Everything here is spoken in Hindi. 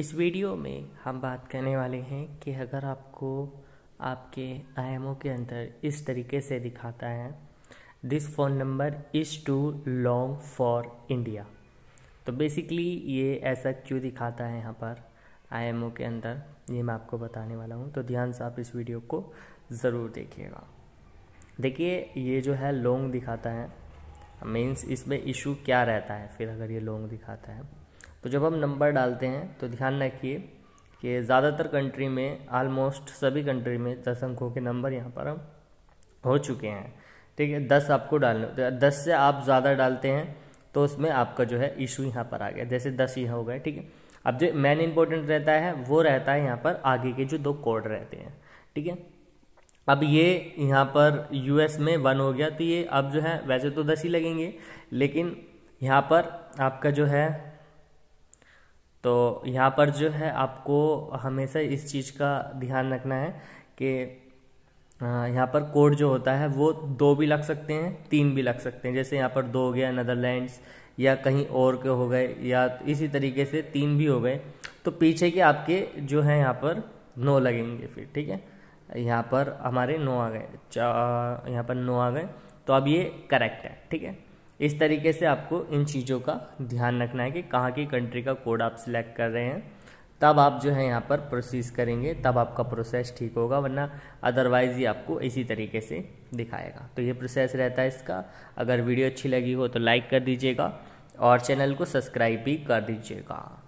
इस वीडियो में हम बात करने वाले हैं कि अगर आपको आपके आई के अंदर इस तरीके से दिखाता है this phone number is too long for India तो बेसिकली ये ऐसा क्यों दिखाता है यहाँ पर आई के अंदर ये मैं आपको बताने वाला हूँ तो ध्यान से आप इस वीडियो को ज़रूर देखिएगा देखिए ये जो है लॉन्ग दिखाता है मीन्स इसमें इशू क्या रहता है फिर अगर ये लॉन्ग दिखाता है तो जब हम नंबर डालते हैं तो ध्यान रखिए कि ज़्यादातर कंट्री में आलमोस्ट सभी कंट्री में दस अंकों के नंबर यहाँ पर हम हो चुके हैं ठीक है दस आपको डालने दस से आप ज़्यादा डालते हैं तो उसमें आपका जो है इशू यहाँ पर आ गया जैसे दस ही हो गए ठीक है अब जो मेन इम्पोर्टेंट रहता है वो रहता है यहाँ पर आगे के जो दो कोड रहते हैं ठीक है अब ये यहाँ पर यूएस में वन हो गया तो ये अब जो है वैसे तो दस ही लगेंगे लेकिन यहाँ पर आपका जो है तो यहाँ पर जो है आपको हमेशा इस चीज़ का ध्यान रखना है कि यहाँ पर कोड जो होता है वो दो भी लग सकते हैं तीन भी लग सकते हैं जैसे यहाँ पर दो हो गया नदरलैंड्स या कहीं और के हो गए या इसी तरीके से तीन भी हो गए तो पीछे के आपके जो है यहाँ पर नो लगेंगे फिर ठीक है यहाँ पर हमारे नो आ गए यहाँ पर नो आ गए तो अब ये करेक्ट है ठीक है इस तरीके से आपको इन चीज़ों का ध्यान रखना है कि कहाँ की कंट्री का कोड आप सिलेक्ट कर रहे हैं तब आप जो है यहाँ पर प्रोसेस करेंगे तब आपका प्रोसेस ठीक होगा वरना अदरवाइज़ ही आपको इसी तरीके से दिखाएगा तो ये प्रोसेस रहता है इसका अगर वीडियो अच्छी लगी हो तो लाइक कर दीजिएगा और चैनल को सब्सक्राइब भी कर दीजिएगा